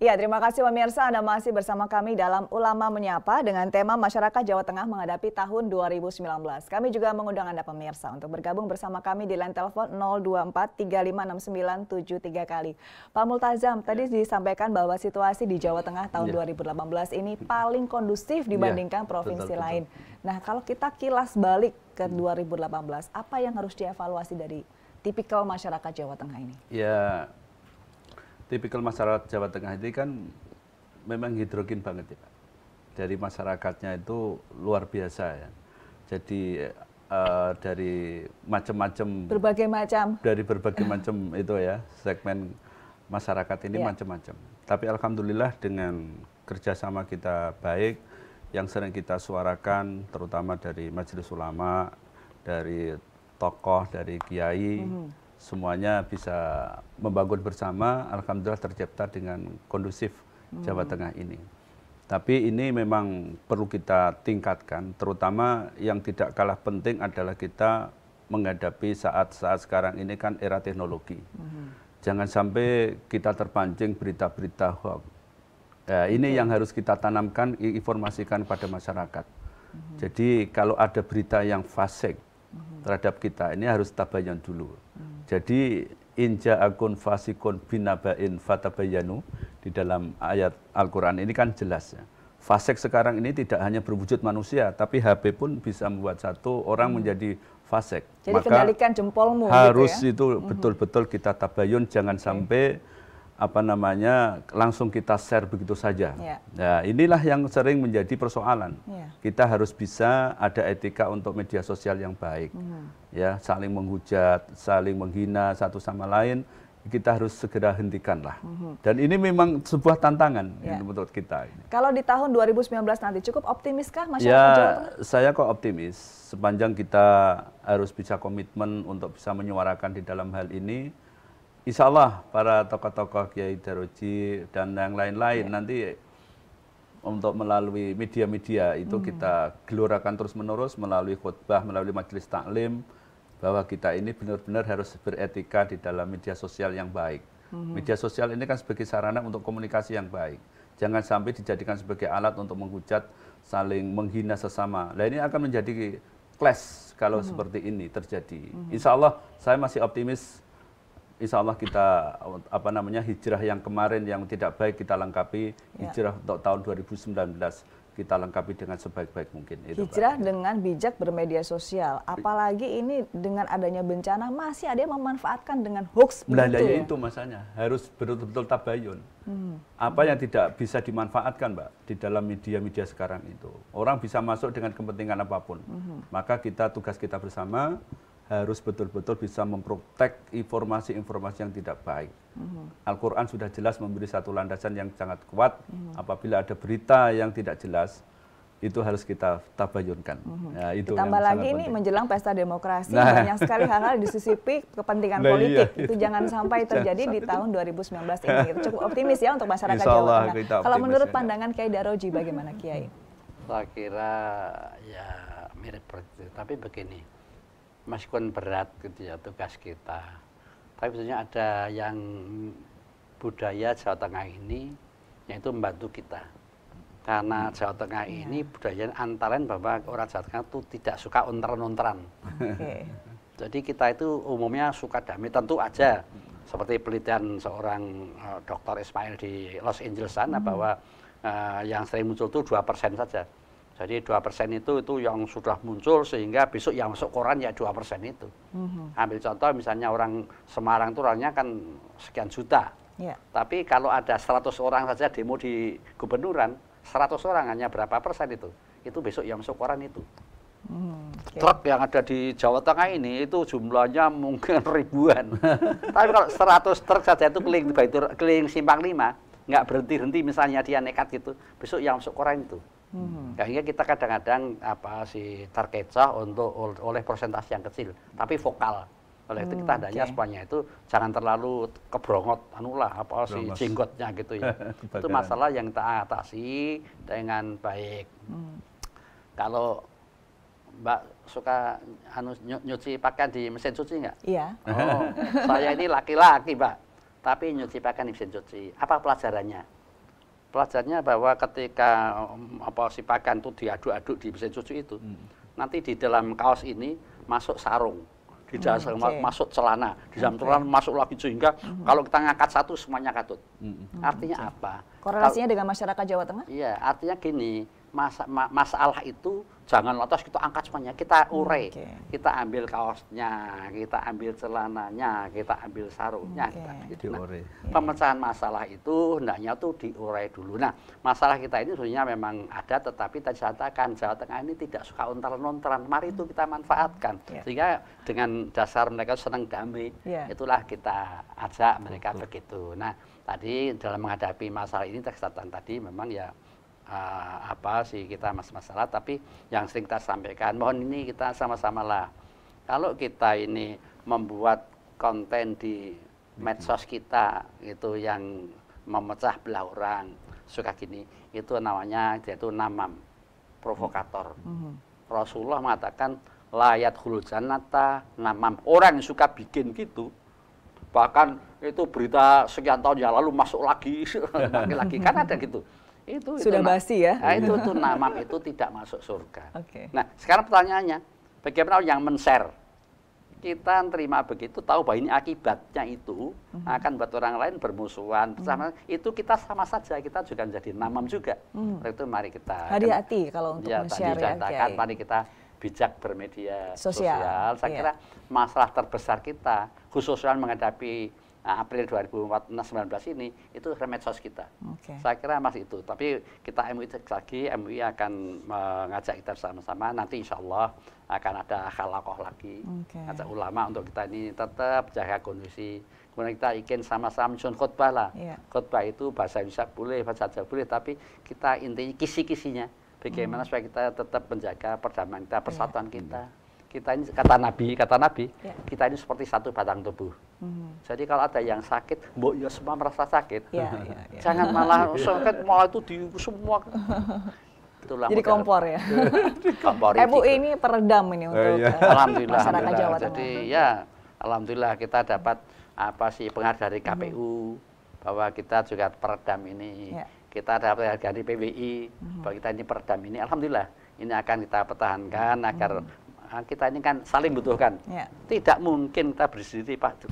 Ya, terima kasih pemirsa Anda masih bersama kami dalam Ulama Menyapa dengan tema Masyarakat Jawa Tengah Menghadapi Tahun 2019. Kami juga mengundang Anda pemirsa untuk bergabung bersama kami di line telepon 024356973 kali. Pak Multazam, ya. tadi disampaikan bahwa situasi di Jawa Tengah tahun ya. 2018 ini paling kondusif dibandingkan ya, provinsi betul, lain. Nah, kalau kita kilas balik ke 2018, hmm. apa yang harus dievaluasi dari tipikal masyarakat Jawa Tengah ini? Ya, tipikal masyarakat Jawa Tengah ini kan memang hidrogen banget ya Pak. Dari masyarakatnya itu luar biasa ya. Jadi uh, dari macam-macam berbagai macam dari berbagai macam itu ya segmen masyarakat ini yeah. macam-macam. Tapi alhamdulillah dengan kerjasama kita baik yang sering kita suarakan terutama dari majelis ulama, dari tokoh, dari kiai. Mm -hmm semuanya bisa membangun bersama alhamdulillah tercipta dengan kondusif Jawa hmm. Tengah ini. Tapi ini memang perlu kita tingkatkan, terutama yang tidak kalah penting adalah kita menghadapi saat-saat sekarang ini kan era teknologi. hmm Jangan sampai kita terpancing berita-berita hoax. Ya, ini hmm. yang harus kita tanamkan, informasikan pada masyarakat. hmm Jadi kalau ada berita yang fasik hmm terhadap kita, ini harus tabayan dulu. Hmm. Jadi inja akun fasikun binabain fatabayanu di dalam ayat Al-Quran ini kan jelas ya. fasek sekarang ini tidak hanya berwujud manusia, tapi HP pun bisa membuat satu orang hmm. menjadi fasek. Jadi Maka kendalikan jempolmu. Gitu harus gitu ya? itu mhm. betul-betul kita tabayun, jangan sampai apa namanya langsung kita share begitu saja. Ya. Nah, inilah yang sering menjadi persoalan. Ya. Kita harus bisa ada etika untuk media sosial yang baik. Mm. Ya, saling menghujat, saling menghina satu sama lain kita harus segera hentikanlah. Hmm. Dan ini memang sebuah tantangan ya. menurut kita. Kalau di tahun 2019 nanti cukup optimiskah masyarakat ya, Jawa Saya kok optimis. Sepanjang kita harus bisa komitmen untuk bisa menyuarakan di dalam hal ini insya Allah para tokoh-tokoh Kiai Daroji dan yang lain-lain ya. nanti untuk melalui media-media itu hmm. kita gelorakan terus-menerus melalui khutbah, melalui majelis taklim bahwa kita ini benar-benar harus beretika di dalam media sosial yang baik. Hmm. Media sosial ini kan sebagai sarana untuk komunikasi yang baik. Jangan sampai dijadikan sebagai alat untuk menghujat, saling menghina sesama. Nah ini akan menjadi clash kalau hmm. seperti ini terjadi. Hmm. Insya Allah saya masih optimis insya Allah kita apa namanya hijrah yang kemarin yang tidak baik kita lengkapi ya. hijrah ya. untuk tahun 2019 kita lengkapi dengan sebaik-baik mungkin. Itu hijrah Pak. dengan bijak bermedia sosial, apalagi ini dengan adanya bencana masih ada yang memanfaatkan dengan hoax. belanjanya ya? itu masanya harus betul-betul tabayun. Hmm. Apa yang tidak bisa dimanfaatkan, Mbak, di dalam media-media sekarang itu, orang bisa masuk dengan kepentingan apapun. Hmm. Maka kita tugas kita bersama harus betul-betul bisa memprotek informasi-informasi yang tidak baik. Mm Al-Quran sudah jelas memberi satu landasan yang sangat kuat. Mm Apabila ada berita yang tidak jelas, itu harus kita tabayunkan. Mm itu Ditambah lagi ini menjelang pesta demokrasi, nah. banyak sekali hal-hal disisipi kepentingan nah, iya. politik. Iya, itu, itu jangan sampai terjadi di tahun 2019 ini. Cukup optimis ya untuk masyarakat Insya Allah, Jawa Tengah. Kalau menurut ya. pandangan Kiai Daroji bagaimana Kiai? Saya kira ya mirip, tapi begini meskipun berat gitu ya tugas kita. Tapi sebenarnya ada yang budaya Jawa Tengah ini yaitu membantu kita. Karena hmm. Jawa Tengah yeah. ini budaya antara lain bahwa orang Jawa Tengah itu tidak suka unteran-unteran. Okay. Jadi kita itu umumnya suka damai tentu aja seperti penelitian seorang uh, eh, dokter Ismail di Los Angeles sana hmm. bahwa uh, yang sering muncul itu dua persen saja. Jadi dua persen itu itu yang sudah muncul sehingga besok yang masuk koran ya dua persen itu. Mm-hmm. Ambil contoh misalnya orang Semarang itu orangnya kan sekian juta. Yeah. Tapi kalau ada seratus orang saja demo di gubernuran, seratus orang hanya berapa persen itu? Itu besok yang masuk koran itu. Hmm, okay. Truk yang ada di Jawa Tengah ini itu jumlahnya mungkin ribuan. Tapi kalau 100 truk saja itu keliling, keliling simpang lima, nggak berhenti-henti misalnya dia nekat gitu, besok yang masuk koran itu. Hmm. Akhirnya iya, kita kadang-kadang apa si terkecoh untuk oleh persentase yang kecil, tapi vokal. Oleh itu kita hmm, adanya okay. itu jangan terlalu kebrongot anulah apa si jenggotnya gitu ya. itu masalah yang kita atasi dengan baik. Hmm. Kalau Mbak suka anu nyuci pakaian di mesin cuci nggak? Iya. Oh, saya ini laki-laki, Mbak. Tapi nyuci pakaian di mesin cuci. Apa pelajarannya? pelajarnya bahwa ketika mm, apa si pakan itu diaduk-aduk di mesin cuci itu hmm. nanti di dalam kaos ini masuk sarung di hmm. dalam okay. masuk celana di dalam okay. celana masuk lagi sehingga hmm. kalau kita ngangkat satu semuanya katut hmm. hmm. artinya okay. apa korelasinya kalau, dengan masyarakat Jawa Tengah iya artinya gini masa, ma, masalah itu jangan lantas kita angkat semuanya, kita hmm, urai, okay. kita ambil kaosnya, kita ambil celananya, kita ambil sarungnya. Okay. Kita, gitu. nah, okay. pemecahan masalah itu hendaknya tuh diurai dulu. Nah, masalah kita ini sebenarnya memang ada, tetapi tadi saya katakan Jawa Tengah ini tidak suka ontaran nontaran Mari itu kita manfaatkan, yeah. sehingga dengan dasar mereka senang damai, yeah. itulah kita ajak mereka Betul. begitu. Nah, tadi dalam menghadapi masalah ini tadi memang ya uh, apa sih kita masalah tapi yang sering kita sampaikan mohon ini kita sama-sama lah kalau kita ini membuat konten di medsos kita itu yang memecah belah orang suka gini itu namanya yaitu namam provokator mm -hmm. Rasulullah mengatakan layat hulu janata namam orang yang suka bikin gitu bahkan itu berita sekian tahun yang lalu masuk lagi lagi kan ada gitu itu, sudah basi ya. Nah, itu tuh namam itu tidak masuk surga. Okay. Nah, sekarang pertanyaannya, bagaimana yang men-share? Kita terima begitu tahu bahwa ini akibatnya itu mm -hmm. akan buat orang lain bermusuhan Mm -hmm. Itu kita sama saja, kita juga menjadi namam juga. Mm -hmm. Itu mari kita hati-hati kalau untuk ya, men-share ya, Mari kita bijak bermedia sosial. sosial. Saya yeah. kira masalah terbesar kita khususnya menghadapi Nah, April 2014 ini itu remedsos kita. Okay. Saya kira masih itu. Tapi kita MUI cek lagi, MUI akan mengajak kita bersama-sama. Nanti insya Allah akan ada khalakoh lagi, okay. ajak ulama untuk kita ini tetap jaga kondisi. Kemudian kita ingin sama-sama menyusun khotbah lah. Yeah. Khutbah itu bahasa bisa boleh, bahasa Jawa boleh, tapi kita intinya kisi-kisinya. Bagaimana mm. supaya kita tetap menjaga perdamaian kita, iya. persatuan yeah. kita kita ini kata Nabi, kata Nabi, ya. kita ini seperti satu batang tubuh. Hmm. Jadi kalau ada yang sakit, mbok ya semua merasa sakit. Ya, ya, ya. Jangan malah sakit malah itu di semua itulah Jadi kompor ya. Kompor. Gitu. ini peredam ini eh, untuk iya. eh, alhamdulillah, alhamdulillah. Jawa Jadi ya, alhamdulillah kita dapat apa sih pengaruh dari KPU hmm. bahwa kita juga peredam ini. Ya. Kita dapat harga dari PBI hmm. bahwa kita ini peredam ini. Alhamdulillah ini akan kita pertahankan agar Nah, kita ini kan saling butuhkan. Ya. Tidak mungkin kita berdiri Pak.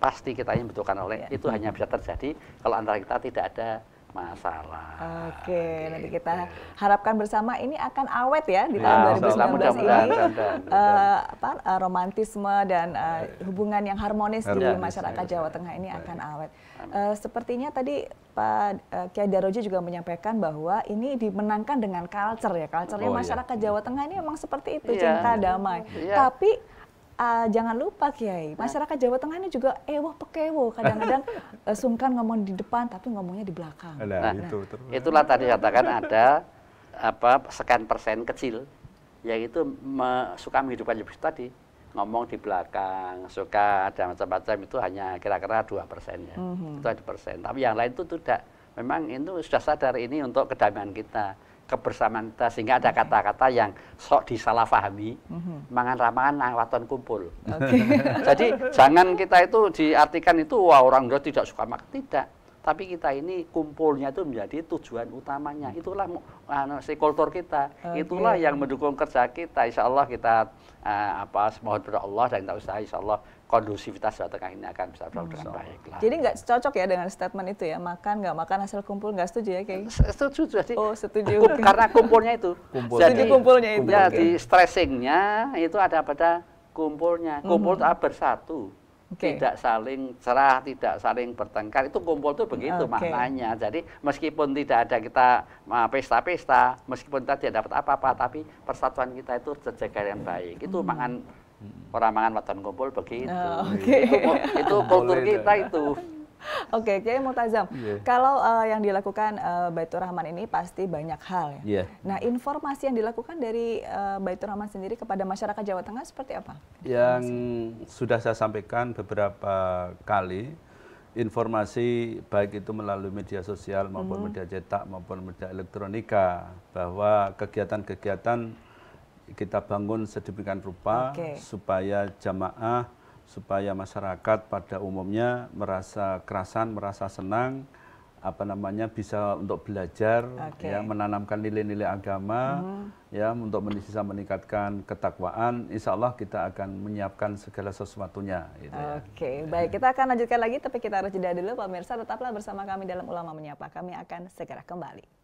Pasti kita ini butuhkan oleh ya. itu hanya bisa terjadi kalau antara kita tidak ada masalah. Oke, gitu. nanti kita harapkan bersama ini akan awet ya di ya, tahun ya, 2019 ini. Dan, dan, uh, apa uh, romantisme dan uh, hubungan yang harmonis ya, di ya, masyarakat ya, Jawa Tengah ini akan awet. Uh, sepertinya tadi Pak uh, Kiai Daroji juga menyampaikan bahwa ini dimenangkan dengan culture ya, culture oh, iya. masyarakat Jawa Tengah ini memang seperti itu, iya. cinta damai. Iya. Tapi uh, jangan lupa Kiai, ya. masyarakat Jawa Tengah ini juga ewoh pekewo, kadang-kadang uh, eh, sungkan ngomong di depan tapi ngomongnya di belakang. Nah, nah, itu, nah. itulah tadi katakan ada apa sekian persen kecil yaitu me, suka menghidupkan jebus tadi ngomong di belakang suka ada macam-macam itu hanya kira-kira dua -kira persen ya mm -hmm. itu ada persen tapi yang lain itu tidak memang itu sudah sadar ini untuk kedamaian kita kebersamaan kita sehingga ada kata-kata yang sok disalahfahami mm-hmm. mangan-ramangan waton kumpul okay. jadi jangan kita itu diartikan itu wah orang Jawa tidak suka makan tidak tapi kita ini kumpulnya itu menjadi tujuan utamanya mhm. itulah uh, si kultur kita okay. itulah yang mendukung kerja kita insya Allah kita uh, apa semoga kepada Allah dan kita usaha insya Allah kondusivitas Jawa Tengah ini akan bisa berlangsung dengan hmm. baik Jadi nggak cocok ya dengan statement itu ya, makan nggak makan hasil kumpul nggak setuju ya kayak? Setuju jadi. Oh setuju. Kum, karena kumpulnya itu. Kumpul. Jadi kumpulnya itu. Jadi ya, okay. di stressingnya itu ada pada kumpulnya. Hmm. Kumpul hmm. bersatu. Okay. Tidak saling cerah, tidak saling bertengkar. Itu kumpul itu begitu okay. maknanya. Jadi meskipun tidak ada kita pesta-pesta, meskipun kita tidak dapat apa-apa, tapi persatuan kita itu terjaga dengan baik. Itu hmm. makan Hmm. Peramangan waton kumpul begitu. Oh, ah, okay. itu, itu kultur kita itu. Oke, okay, Kiai Mutazam. Yeah. Kalau uh, yang dilakukan uh, Baitur Rahman ini pasti banyak hal ya. Yeah. Nah, informasi yang dilakukan dari uh, Baitur Rahman sendiri kepada masyarakat Jawa Tengah seperti apa? Yang sudah saya sampaikan beberapa kali, informasi baik itu melalui media sosial maupun mm -hmm. media cetak maupun media elektronika bahwa kegiatan-kegiatan kita bangun sedemikian rupa okay. supaya jamaah, supaya masyarakat pada umumnya merasa kerasan, merasa senang, apa namanya bisa untuk belajar, okay. ya menanamkan nilai-nilai agama, mm. ya untuk bisa meningkatkan ketakwaan. Insya Allah kita akan menyiapkan segala sesuatunya. Gitu ya. Oke, okay. ya. baik kita akan lanjutkan lagi, tapi kita harus jeda dulu, pemirsa tetaplah bersama kami dalam Ulama Menyapa. Kami akan segera kembali.